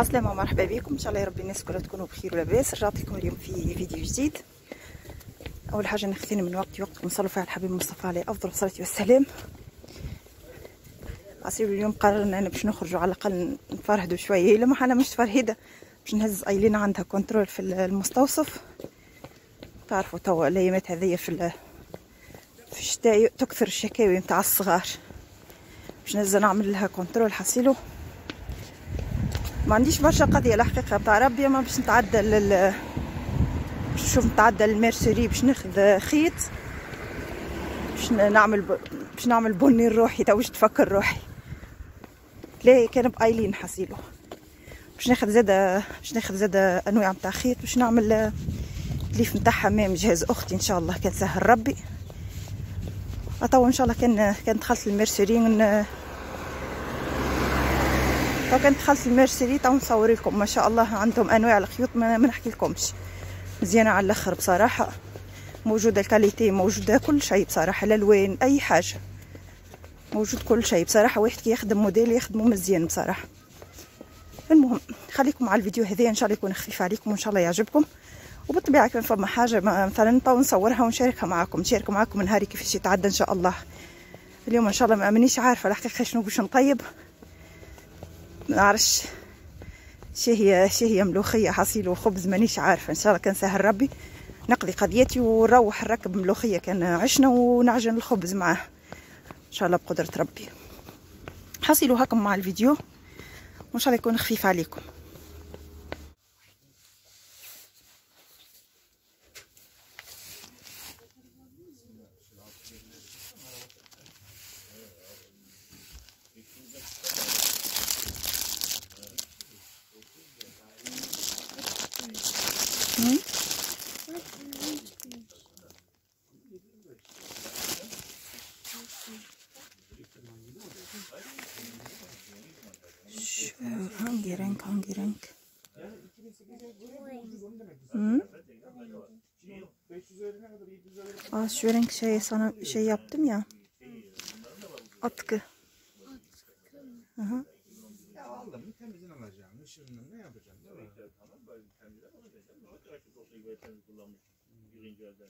السلام ومرحبا بكم ان شاء الله يا ربي الناس كلها تكونوا بخير ولاباس رجعت لكم اليوم في فيديو جديد اول حاجه ناخذين من وقتي وقت نصلي فيها الحبيب مصطفى عليه افضل الصلاه والسلام عصير اليوم قررنا انا باش نخرجوا على الاقل نفرهدوا شويه الا حنا مش فرهده باش نهز ايلين عندها كنترول في المستوصف تعرفوا توا الايامات هذيا في في الشتاء تكثر الشكاوي نتاع الصغار باش نهز نعمل لها كنترول حصيله ما عنديش برشا قضيه الحقيقه تاع ربي ما باش نتعدى لل باش نشوف نتعدى للميرسيري باش ناخذ خيط باش نعمل ب... باش نعمل بني لروحي واش تفكر روحي لا كان بايلين حصيله باش ناخذ زاده باش ناخذ زاده انواع نتاع خيط باش نعمل ليف نتاع حمام جهاز اختي ان شاء الله كان سهل ربي اتو ان شاء الله كان كان دخلت للميرسيري لو دخلت المارشي تو نصور لكم ما شاء الله عندهم انواع الخيوط ما, نحكي لكمش مزيانه على الاخر بصراحه موجوده الكاليتي موجوده كل شيء بصراحه الالوان اي حاجه موجود كل شيء بصراحه واحد كي يخدم موديل يخدمه مزيان بصراحه المهم خليكم مع الفيديو هذا ان شاء الله يكون خفيف عليكم وان شاء الله يعجبكم وبالطبيعه كان فما حاجه مثلا تو نصورها ونشاركها معاكم نشارك معاكم نهاري كيفاش يتعدى ان شاء الله اليوم ان شاء الله ما مانيش عارفه الحقيقه شنو باش نطيب نعرفش شي هي شي هي ملوخيه حصيل وخبز مانيش عارفه ان شاء الله كان سهل ربي نقضي قضيتي ونروح نركب ملوخيه كان عشنا ونعجن الخبز معاه ان شاء الله بقدره ربي حصلوا هاكم مع الفيديو وان شاء الله يكون خفيف عليكم Şu renk şey sana şey yaptım ya. Atkı. Hı hı. temizin alacağım. ne yapacağım Tamam böyle temizin Ne olacak ki toplu Birinci elden.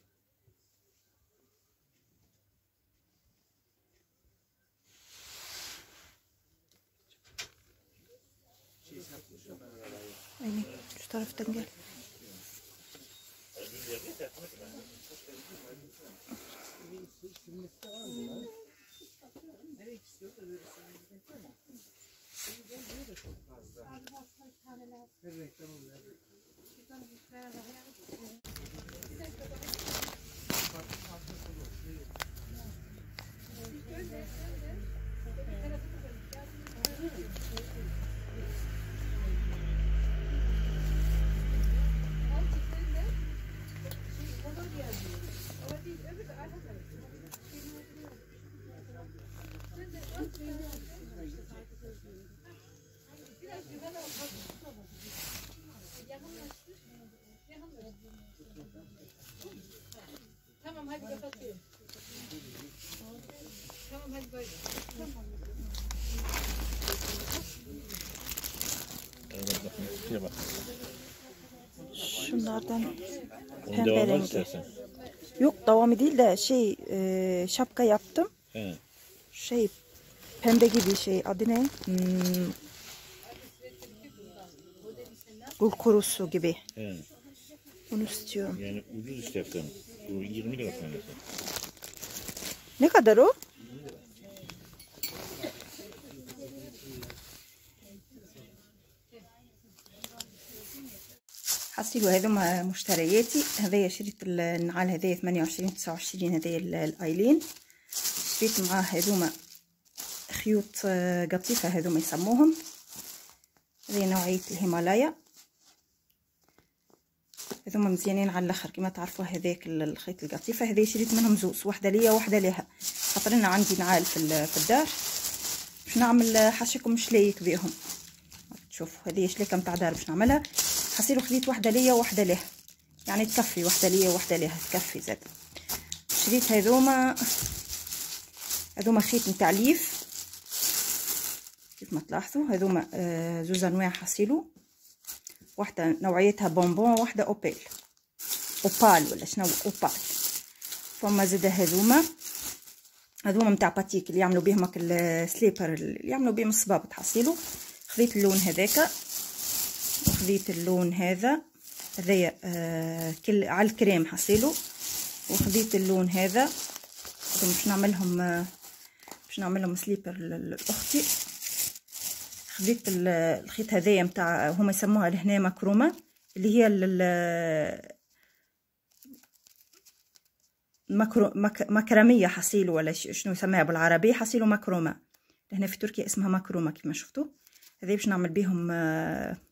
Aynen şu taraftan gel. Kimlikte var mı lan? Nereye istiyorsa verirsen gidecek ama. Şimdi de çok fazla. Her renkten oluyor. Şuradan bir Şunlardan pembe devam rengi. Yok devamı değil de şey e, şapka yaptım. He. Şey pembe gibi şey adı ne? Hmm. Gül kurusu gibi. He. Bunu istiyorum. Yani ucuz istersen. Bu 20 lira tanesi. Ne kadar o? حصيلو هذوما مشترياتي هذايا شريت النعال هذايا 28 29 هذايا الايلين شريت معاه هذوما خيوط آه، قطيفه هذوما يسموهم هذه نوعيه الهيمالايا هذوما مزيانين على الاخر كما تعرفوا هذاك الخيط القطيفه هذه شريت منهم زوز واحده ليا واحده ليها خاطرنا عندي نعال في, الدار باش نعمل آه، حاشاكم شلايك بيهم تشوفوا هذه شلاكه نتاع دار باش نعملها حصير خليت واحده ليا وواحده ليها يعني تكفي واحده ليا وواحده ليها تكفي زاد شريت هذوما هذوما خيط نتاع ليف كيف ما تلاحظوا هذوما آه، زوز انواع حصيلو واحده نوعيتها بونبون واحده اوبيل اوبال ولا شنو اوبال فما زاد هذوما هذوما نتاع باتيك اللي يعملوا بهم السليبر اللي يعملوا بهم الصباب تحصيلو خذيت اللون هذاك خديت اللون هذا هذايا آه، كل على الكريم حصيله وخديت اللون هذا باش نعملهم آه، باش نعملهم سليبر لاختي خديت الخيط هذايا نتاع هما يسموها لهنا مكرومه اللي هي مكرو مكرميه حصيل ولا شنو يسميها بالعربي حصيلو مكرومه هنا في تركيا اسمها مكرومه كما شفتوا هذه باش نعمل بيهم آه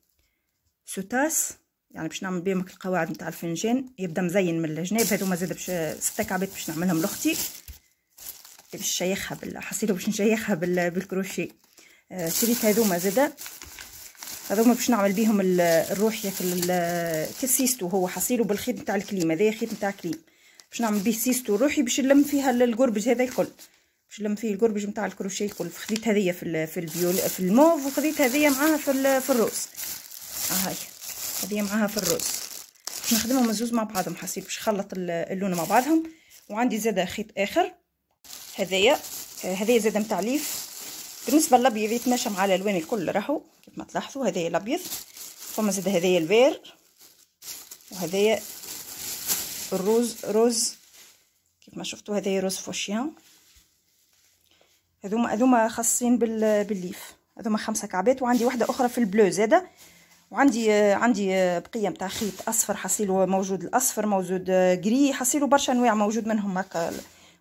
سوتاس يعني باش نعمل بيهم القواعد نتاع الفنجان يبدا مزين من الجناب هذوما زاد باش ست كعبات باش نعملهم لاختي باش نشيخها بال باش نشيخها بال... بالكروشيه آه شريت هذوما زاد هذوما باش نعمل بيهم الروح ياك كسيستو هو حصيله بالخيط نتاع الكليم هذا خيط نتاع كليم باش نعمل بيه سيستو روحي باش نلم فيها القربج هذا الكل باش نلم فيه القربج نتاع الكروشيه الكل خديت هذيا في في البيول في الموف وخديت هذيا معاها في, في الروز آه، هاي هذه معاها في الرز باش نخدمهم الزوز مع بعضهم حسيت باش خلط اللون مع بعضهم وعندي زاده خيط اخر هذايا آه، هذايا زاده نتاع ليف بالنسبه للابيض يتماشى مع الالوان الكل راهو كيف ما تلاحظوا هذايا الابيض فما زاده هذايا البير وهذايا الروز روز كيف ما شفتوا هذايا روز فوشيان هذوما هذوما خاصين بالليف هذوما خمسه كعبات وعندي واحده اخرى في البلو زاده وعندي عندي آه، بقيه نتاع خيط اصفر حصيلو موجود الاصفر موجود آه، جري حصيلو برشا انواع موجود منهم هكا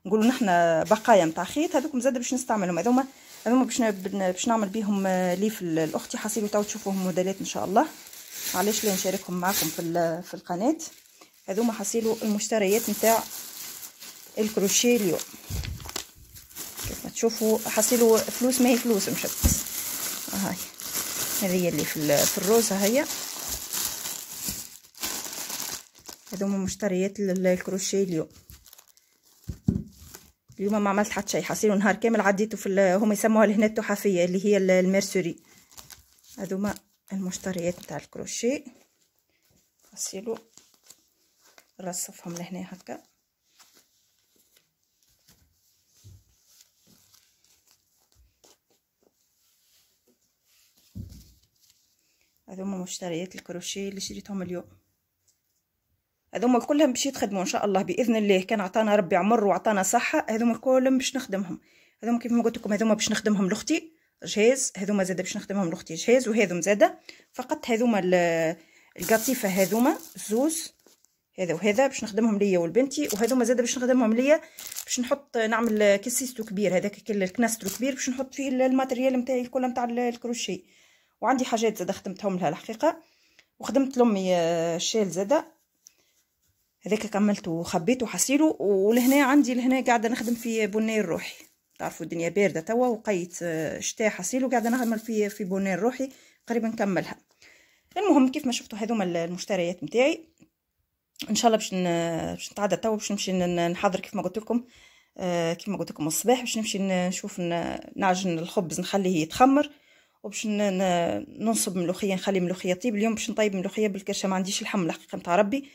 نقولوا نحنا بقايا نتاع خيط هذوك مزاد باش نستعملهم هذوما هذوما باش باش نعمل بيهم آه، ليف الاختي حصيلو تو تشوفوهم موديلات ان شاء الله علاش لا نشاركهم معكم في في القناه هذوما حصيلو المشتريات نتاع الكروشيه اليوم كيف ما تشوفوا حصيله فلوس ما هي فلوس مشت هاي هذه اللي في, في الروز هذوما مشتريات الكروشيه اليوم اليوم ما عملت حتى شيء حصير نهار كامل عديته في هما يسموها لهنا التحفيه اللي هي الميرسوري هذوما المشتريات نتاع الكروشيه حصيلو نرصفهم لهنا هكا هذوما مشتريات الكروشيه اللي شريتهم اليوم هذوما كلهم باش يتخدموا ان شاء الله باذن الله كان عطانا ربي عمر وعطانا صحه هذوما كلهم باش نخدمهم هذوما كيف ما قلت لكم هذوما باش نخدمهم لاختي جهاز هذوما زاده باش نخدمهم لاختي جهاز وهذوم زاده فقط هذوما القطيفه هذوما زوز هذا وهذا باش نخدمهم ليا ولبنتي وهذوما زاده باش نخدمهم ليا باش نحط نعمل كيسيستو كبير هذاك الكناسترو كبير باش نحط فيه الماتريال نتاعي الكل نتاع الكروشيه وعندي حاجات زاده خدمتهم لها الحقيقه وخدمت لامي الشال آه، زاده هذاك كملته وخبيته وحصيله ولهنا عندي لهنا قاعده نخدم في بنير روحي تعرفوا الدنيا بارده توا وقيت آه، شتاء حسيلو قاعده نعمل في في بنير روحي قريبا نكملها المهم كيف ما شفتوا هذوما المشتريات نتاعي ان شاء الله باش باش نتعدى توا باش نمشي نحضر كيف ما قلت لكم آه، كيف ما قلت لكم الصباح باش نمشي نشوف نعجن الخبز نخليه يتخمر وباش ننصب ملوخيه نخلي ملوخيه طيب اليوم باش نطيب ملوخيه بالكرشه ما عنديش اللحم الحقيقه نتاع ربي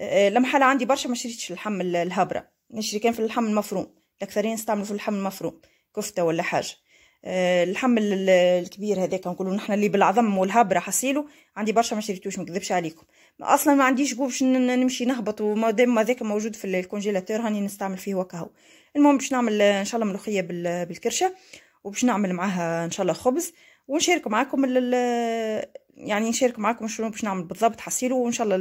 أه، أه، لمحالة عندي برشا ما شريتش اللحم الهبره نشري كان في اللحم المفروم الاكثرين نستعملوا في اللحم المفروم كفته ولا حاجه اللحم أه، الكبير هذاك نقولوا نحنا اللي بالعظم والهبره حصيلو عندي برشا ما شريتوش ما نكذبش عليكم اصلا ما عنديش جو باش نمشي نهبط وما دام هذاك موجود في الكونجيلاتور هاني نستعمل فيه وكهو المهم باش نعمل ان شاء الله ملوخيه بالكرشه وباش نعمل معاها ان شاء الله خبز ونشارك معاكم يعني نشارك معاكم شنو باش نعمل بالضبط حصيله وان شاء الله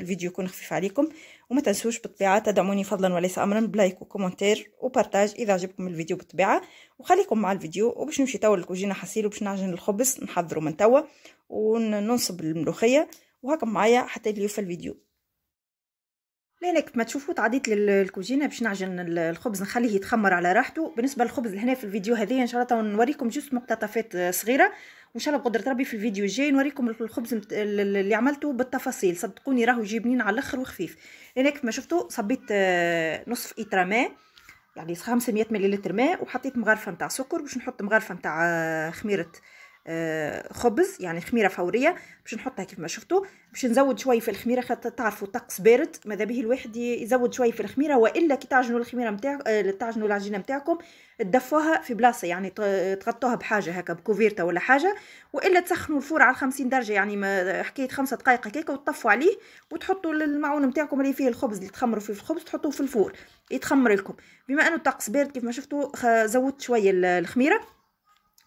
الفيديو يكون خفيف عليكم وما تنسوش بالطبيعه تدعموني فضلا وليس امرا بلايك وكومنتير وبارتاج اذا عجبكم الفيديو بالطبيعه وخليكم مع الفيديو وباش نمشي توا للكوجينه حصيله باش نعجن الخبز نحضره من توا وننصب الملوخيه وهاكم معايا حتى يوفى الفيديو لا كيف ما تشوفوا تعديت للكوجينه باش نعجن الخبز نخليه يتخمر على راحته بالنسبه للخبز هنا في الفيديو هذه ان شاء الله نوريكم جوست مقتطفات آه، صغيره وان شاء الله بقدره ربي في الفيديو الجاي نوريكم الخبز اللي عملته بالتفاصيل صدقوني راهو يجي بنين على الاخر وخفيف لان كيف ما شفتوا صبيت آه، نصف ايتر ماء يعني 500 مليلتر ماء وحطيت مغرفه نتاع سكر باش نحط مغرفه نتاع آه، خميره آه، خبز يعني خميره فوريه باش نحطها كيف ما شفتوا باش نزود شويه في الخميره خاطر تعرفوا الطقس بارد ماذا به الواحد يزود شويه في الخميره والا كي تعجنوا الخميره نتاع آه، تعجنوا العجينه نتاعكم تدفوها في بلاصه يعني تغطوها بحاجه هكا بكوفيرتا ولا حاجه والا تسخنوا الفور على 50 درجه يعني حكايه خمسة دقائق هكاك وتطفوا عليه وتحطوا المعون نتاعكم اللي فيه الخبز اللي تخمروا فيه في الخبز تحطوه في الفور يتخمر لكم بما انه الطقس بارد كيف ما شفتوا زودت شويه الخميره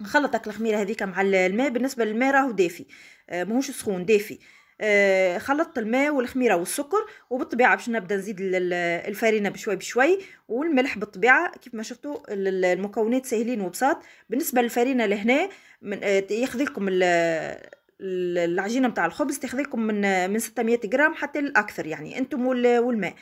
نخلطك الخميره هذيك مع الماء بالنسبه للماء راهو دافي آه، ماهوش سخون دافي آه، خلطت الماء والخميره والسكر وبالطبيعه باش نبدا نزيد الفرينه بشوي بشوي والملح بالطبيعه كيف ما شفتوا المكونات سهلين وبساط بالنسبه للفرينه لهنا آه، ياخذ لكم العجينه نتاع الخبز تاخذ لكم من من 600 غرام حتى الاكثر يعني انتم والماء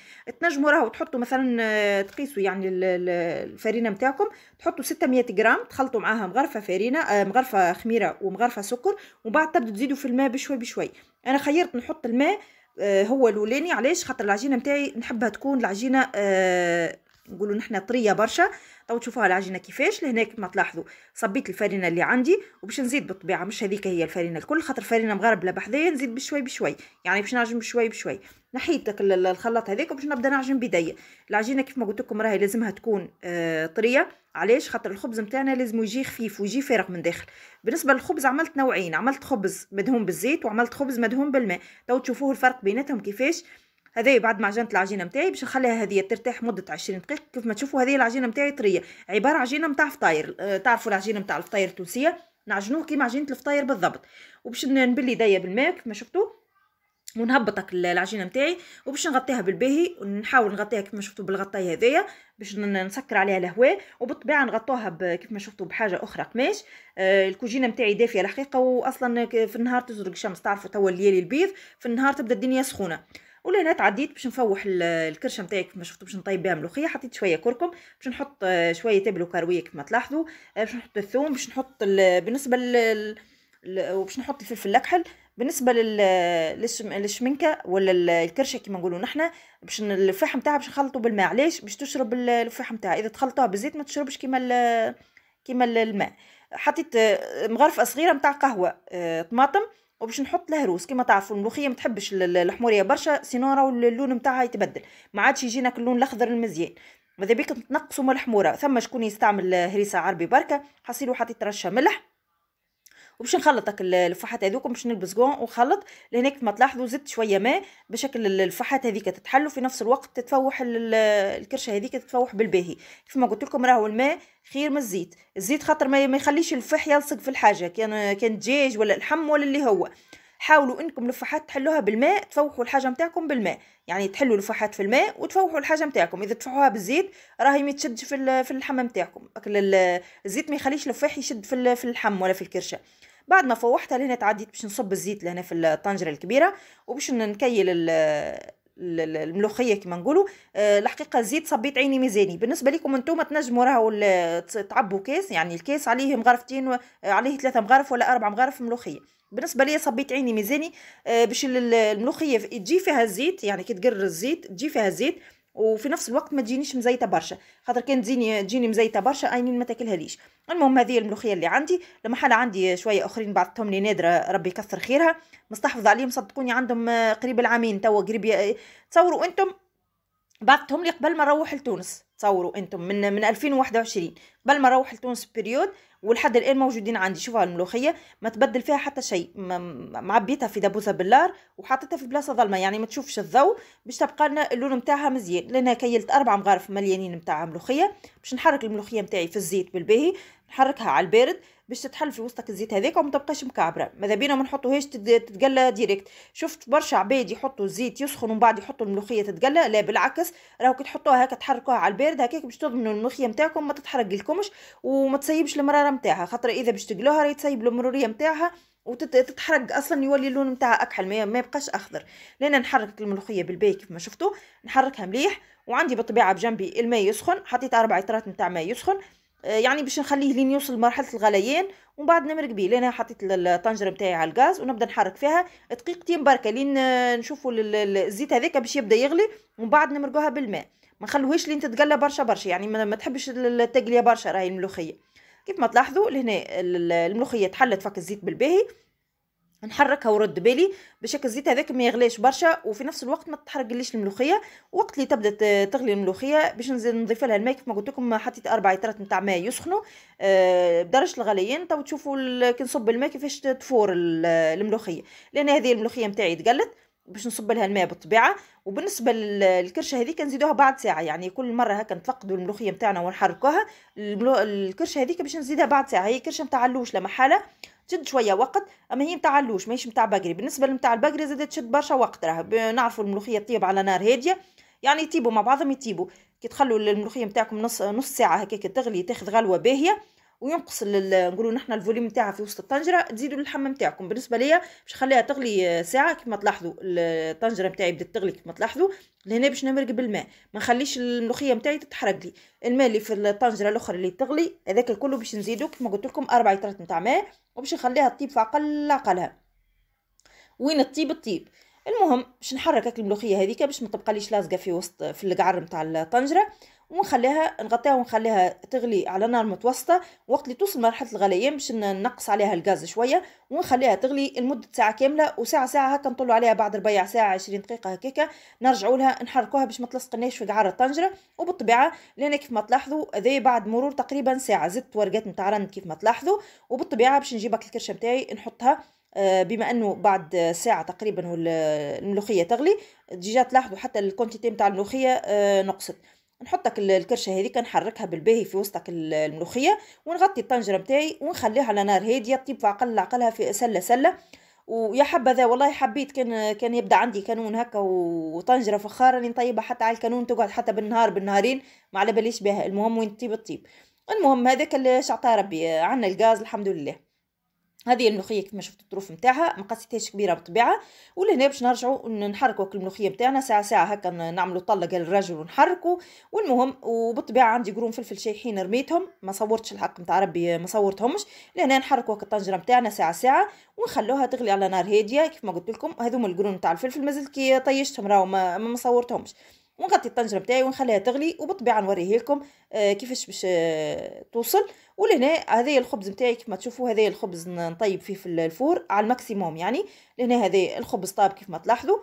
تنجموا راهو تحطوا مثلا تقيسوا يعني الفرينه نتاعكم تحطوا 600 غرام تخلطوا معاها مغرفه فرينه آه، مغرفه خميره ومغرفه سكر ومن بعد تبدوا تزيدوا في الماء بشوي بشوي انا خيرت نحط الماء آه، هو الاولاني علاش خاطر العجينه نتاعي نحبها تكون العجينه آه، نقولوا نحنا طريه برشا تو تشوفوها العجينه كيفاش لهنا كما تلاحظوا صبيت الفرينه اللي عندي وباش نزيد بالطبيعه مش هذيك هي الفرينه الكل خاطر فرينه مغربله بحذايا نزيد بشوي بشوي يعني باش نعجن بشوي بشوي نحيت الخلاط هذاك وباش نبدا نعجن بداية العجينه كيف ما قلت لكم راهي لازمها تكون آه طريه علاش خاطر الخبز نتاعنا لازم يجي خفيف ويجي فارغ من داخل بالنسبه للخبز عملت نوعين عملت خبز مدهون بالزيت وعملت خبز مدهون بالماء تو تشوفوه الفرق بيناتهم كيفاش هذايا بعد ما عجنت العجينه نتاعي باش نخليها هذه ترتاح مده 20 دقيقه كيف ما تشوفوا هذه العجينه نتاعي طريه عباره عجينه نتاع فطاير أه تعرفوا العجينه نتاع الفطاير التونسيه نعجنوه كيما عجينه الفطاير بالضبط وباش نبلي يديا بالماء كيف ما شفتوا ونهبط العجينه نتاعي وباش نغطيها بالباهي ونحاول نغطيها كيف ما شفتوا بالغطايه هذيا باش نسكر عليها الهواء وبالطبيعه نغطوها كيف ما شفتوا بحاجه اخرى قماش آه الكوجينه نتاعي دافيه الحقيقه واصلا في النهار تزرق الشمس تعرفوا توا الليالي البيض في النهار تبدا الدنيا سخونه هنا تعديت باش نفوح الكرشه نتاعي كما شفتوا باش نطيب بها ملوخيه حطيت شويه كركم باش نحط آه، شويه تابلو كرويه كما تلاحظوا آه، باش نحط الثوم باش نحط بالنسبه لل وباش نحط الفلفل الاكحل بالنسبه للشمنكه ولا الكرشه كيما نقولوا نحنا باش الفاح نتاعها باش نخلطوا بالماء علاش باش تشرب الفاح نتاعها اذا تخلطوها بالزيت ما تشربش كيما كيما الماء حطيت آه، مغرفه صغيره نتاع قهوه طماطم وباش نحط الهروس كما تعرفوا الملوخيه ما تحبش الحموريه برشا سينو راهو اللون نتاعها يتبدل ما عادش يجيناك اللون الاخضر المزيان ماذا بيك تنقصوا من الحموره ثم شكون يستعمل هريسه عربي بركه حصيلو حطيت رشه ملح وباش نخلطك الفحات هذوك باش نلبس جون ونخلط لهناك ما تلاحظوا زدت شويه ماء بشكل الفحات هذيك تتحل وفي نفس الوقت تتفوح الكرشه هذيك تتفوح بالباهي ما قلت لكم راهو الماء خير من الزيت الزيت خاطر ما يخليش الفح يلصق في الحاجه كان كان دجاج ولا لحم ولا اللي هو حاولوا انكم لفاحات تحلوها بالماء تفوحوا الحاجه نتاعكم بالماء يعني تحلوا لفاحات في الماء وتفوحوا الحاجه نتاعكم اذا تفوحوها بالزيت راهي ما تشدش في في اللحم نتاعكم الزيت ما يخليش الفاح يشد في في اللحم ولا في الكرشه بعد ما فوحتها لهنا تعديت باش نصب الزيت لهنا في الطنجره الكبيره وباش نكيل الملوخيه كما نقولوا أه الحقيقه الزيت صبيت عيني ميزاني بالنسبه لكم انتم تنجموا راهو تعبوا كاس يعني الكاس عليه مغرفتين عليه ثلاثه مغارف ولا اربع مغارف ملوخيه بالنسبه لي صبيت عيني ميزاني آه، باش الملوخيه تجي فيها الزيت يعني كي تقرر الزيت تجي فيها الزيت وفي نفس الوقت ما تجينيش مزيته برشا خاطر كان تجيني تجيني مزيته برشا عينين ما تاكلهاليش المهم هذه الملوخيه اللي عندي لما حال عندي شويه اخرين بعثتهم لي نادره ربي يكثر خيرها مستحفظه عليهم صدقوني عندهم آه، قريب العامين توا قريب تصوروا انتم بعثتهم لي قبل ما نروح لتونس تصوروا انتم من من 2021 بل ما اروح لتونس بيريود ولحد الان موجودين عندي شوفوا الملوخيه ما تبدل فيها حتى شيء معبيتها في دبوسه بالار وحطيتها في بلاصه ظلمه يعني ما تشوفش الضوء باش تبقى لنا اللون نتاعها مزيان لان كيلت اربع مغارف مليانين نتاع ملوخيه باش نحرك الملوخيه نتاعي في الزيت بالباهي نحركها على البارد باش تتحل في وسطك الزيت هذاك وما تبقاش مكعبره ماذا بينا ما نحطوهاش تتقلى ديريكت شفت برشا عباد يحطوا الزيت يسخن ومن بعد يحطوا الملوخيه تتقلى لا بالعكس راهو كي تحطوها هكا تحركوها على البارد هكاك باش تضمنوا الملوخيه نتاعكم ما تتحرق لكم تغسلهمش وما تسيبش المراره نتاعها خاطر اذا باش تقلوها راهي تسيب المروريه نتاعها وتتحرق اصلا يولي اللون نتاعها اكحل ما يبقاش اخضر لان نحرك الملوخيه بالبي كيف ما شفتوا نحركها مليح وعندي بالطبيعه بجنبي الماء يسخن حطيت اربع اطرات نتاع ماء يسخن آه، يعني باش نخليه لين يوصل لمرحله الغليان ومن بعد نمرق بيه لان حطيت الطنجره نتاعي على الغاز ونبدا نحرك فيها دقيقتين بركه لين آه، نشوفوا الزيت هذاك باش يبدا يغلي ومن بعد نمرقوها بالماء ما نخلوهاش لين تتقلى برشا برشا يعني ما تحبش التقليه برشا راهي الملوخيه كيف ما تلاحظوا لهنا الملوخيه تحلت فك الزيت بالباهي نحركها ورد بالي باش الزيت هذاك ما يغليش برشا وفي نفس الوقت ما تحرقليش الملوخيه وقت اللي تبدا تغلي الملوخيه باش نزيد نضيف لها الماء كيف ما قلت لكم حطيت اربع لترات نتاع ماء يسخنوا آه، بدرجه الغليان تو تشوفوا كي نصب الماء كيفاش تفور الملوخيه لان هذه الملوخيه نتاعي تقلت باش نصب لها الماء بالطبيعه وبالنسبه للكرشه هذيك نزيدوها بعد ساعه يعني كل مره هكا نتفقدوا الملوخيه نتاعنا ونحركوها الكرشه هذيك باش نزيدها بعد ساعه هي كرشه نتاع اللوش لا محاله تشد شويه وقت اما هي نتاع اللوش ماهيش نتاع بقري بالنسبه لنتاع البقري زادت تشد برشا وقت راه نعرفوا الملوخيه تطيب على نار هاديه يعني يطيبوا مع بعضهم يطيبوا كي تخلوا الملوخيه نتاعكم نص نص ساعه هكاك تغلي تاخذ غلوه باهيه وينقص نقولوا نحن الفوليوم نتاعها في وسط الطنجره تزيدوا اللحمه نتاعكم بالنسبه ليا باش نخليها تغلي ساعه كما تلاحظوا الطنجره نتاعي بدات تغلي كما تلاحظوا لهنا باش نمرق بالماء ما نخليش الملوخيه نتاعي تتحرق لي الماء اللي في الطنجره الاخرى اللي تغلي هذاك الكل باش نزيدو كما قلت لكم 4 لترات نتاع ماء وباش نخليها تطيب في اقل اقلها وين تطيب تطيب المهم باش نحرك الملوخيه هذيك باش ما تبقاليش لازقه في وسط في القعر نتاع الطنجره ونخليها نغطيها ونخليها تغلي على نار متوسطة وقت اللي توصل مرحلة الغليان باش ننقص عليها الغاز شوية ونخليها تغلي لمدة ساعة كاملة وساعة ساعة هكا نطلو عليها بعد ربيع ساعة عشرين دقيقة هكاكا نرجعوا لها نحركوها باش ما تلصقناش في قعر الطنجرة وبالطبيعة لأن كيف ما تلاحظوا هذايا بعد مرور تقريبا ساعة زدت ورقات نتاع رند كيف ما تلاحظوا وبالطبيعة باش نجيب الكرشة نتاعي نحطها آه، بما انه بعد ساعه تقريبا الملوخيه تغلي ديجا تلاحظوا حتى الكونتيتي نتاع الملوخيه آه، نقصت نحطك الكرشه هذيك نحركها بالباهي في وسطك الملوخيه ونغطي الطنجره نتاعي ونخليها على نار هاديه تطيب في عقل عقلها في سله سله ويا حبذا والله حبيت كان كان يبدا عندي كانون هكا وطنجره فخاره اللي نطيبها حتى على الكانون تقعد حتى بالنهار بالنهارين ما على باليش بها المهم وين تطيب تطيب المهم هذاك اللي شعطاه ربي عنا الغاز الحمد لله هذه الملوخيه كما شفتوا الطروف نتاعها ما قصيتهاش كبيره بالطبيعه ولهنا باش نرجعوا نحركوا الملوخيه نتاعنا ساعه ساعه هكا نعملوا طله قال ونحركوا والمهم وبالطبيعه عندي قرون فلفل شايحين رميتهم ما صورتش الحق نتاع ربي ما صورتهمش لهنا نحركوا هكا الطنجره نتاعنا ساعه ساعه ونخلوها تغلي على نار هاديه كيف ما قلت لكم هذوما القرون نتاع الفلفل مازلت كي طيشتهم راهو ما, ما صورتهمش ونغطي الطنجره نتاعي ونخليها تغلي وبالطبيعه نوريه لكم آه، كيفاش باش آه، توصل ولهنا هذايا الخبز نتاعي كيف ما تشوفوا هذايا الخبز نطيب فيه في الفور على الماكسيموم يعني لهنا هذا الخبز طاب كيف ما تلاحظوا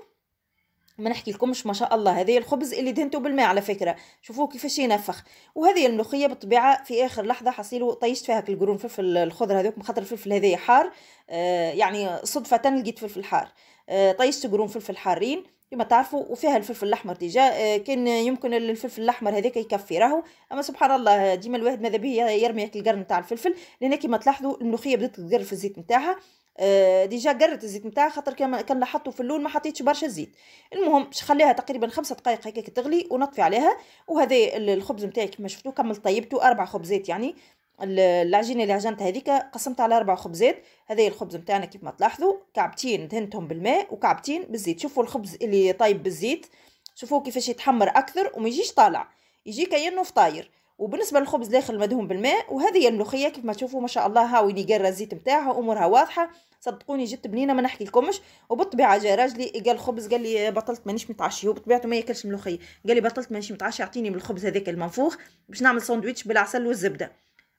ما نحكي لكمش ما شاء الله هذه الخبز اللي دهنته بالماء على فكره شوفوه كيفاش ينفخ وهذه الملوخيه بالطبيعه في اخر لحظه حصيله طيشت فيها القرون فلفل الخضر هذوك خاطر الفلفل هذا حار آه يعني صدفه لقيت فلفل حار آه طيشت قرون فلفل حارين كما تعرفوا وفيها الفلفل الاحمر ديجا آه، كان يمكن الفلفل الاحمر هذاك يكفي راهو اما سبحان الله ديما الواحد ماذا به يرمي القرن نتاع الفلفل لان كما تلاحظوا الملوخيه بدات تقر في الزيت نتاعها آه، ديجا قرت الزيت نتاعها خاطر كان لاحظتوا في اللون ما حطيتش برشا زيت المهم خليها تقريبا خمسة دقائق هكاك تغلي ونطفي عليها وهذا الخبز نتاعي كما شفتو كملت طيبته اربع خبزات يعني العجينه اللي عجنتها هذيك قسمتها على اربع خبزات هذا الخبز نتاعنا كيف ما تلاحظوا كعبتين دهنتهم بالماء وكعبتين بالزيت شوفوا الخبز اللي طايب بالزيت شوفوه كيفاش يتحمر اكثر وما يجيش طالع يجي كانه فطاير وبالنسبه للخبز داخل مدهون بالماء وهذه الملوخيه كيف ما تشوفوا ما شاء الله وين يقرى الزيت نتاعها امورها واضحه صدقوني جت بنينه ما نحكي لكمش وبالطبيعه جا راجلي قال خبز قال لي بطلت مانيش متعشي هو بطبيعته ما ياكلش ملوخيه قال لي بطلت مانيش متعشي اعطيني من الخبز هذاك المنفوخ باش نعمل ساندويتش بالعسل والزبده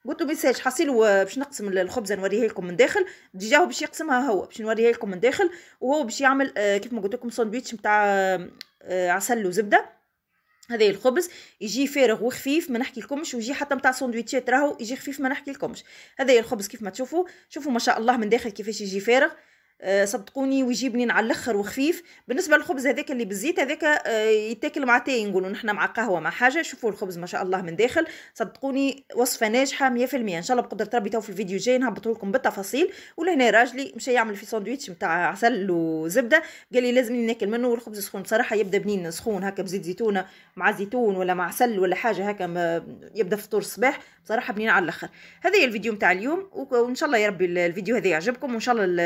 قلت له ميساج حاصل باش نقسم الخبزه نوريها لكم من داخل ديجا هو باش يقسمها هو باش نوريها لكم من داخل وهو باش يعمل آه، كيف ما قلت لكم ساندويتش نتاع آه، آه، عسل وزبده هذا الخبز يجي فارغ وخفيف ما نحكي لكمش ويجي حتى نتاع ساندويتشات راهو يجي خفيف ما نحكي لكمش هذا الخبز كيف ما تشوفوا شوفوا ما شاء الله من داخل كيفاش يجي فارغ آه، صدقوني ويجي بنين على الاخر وخفيف بالنسبه للخبز هذاك اللي بالزيت هذاك آه، يتاكل مع تاي نقولوا نحنا مع قهوه مع حاجه شوفوا الخبز ما شاء الله من داخل صدقوني وصفه ناجحه 100% ان شاء الله بقدره ربي تو في الفيديو الجاي نهبط لكم بالتفاصيل ولهنا راجلي مشى يعمل في ساندويتش نتاع عسل وزبده قال لي لازم ناكل منه والخبز سخون بصراحه يبدا بنين سخون هكا بزيت زيتونه مع زيتون ولا مع عسل ولا حاجه هكا يبدا فطور الصباح بصراحه بنين على الاخر هذا هي الفيديو نتاع اليوم وان شاء الله يا ربي الفيديو هذا يعجبكم وان شاء الله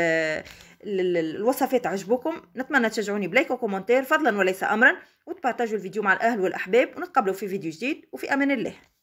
الوصفات عجبوكم نتمنى تشجعوني بلايك وكومنتير فضلا وليس امرا وتبارتاجوا الفيديو مع الاهل والاحباب ونتقابلوا في فيديو جديد وفي امان الله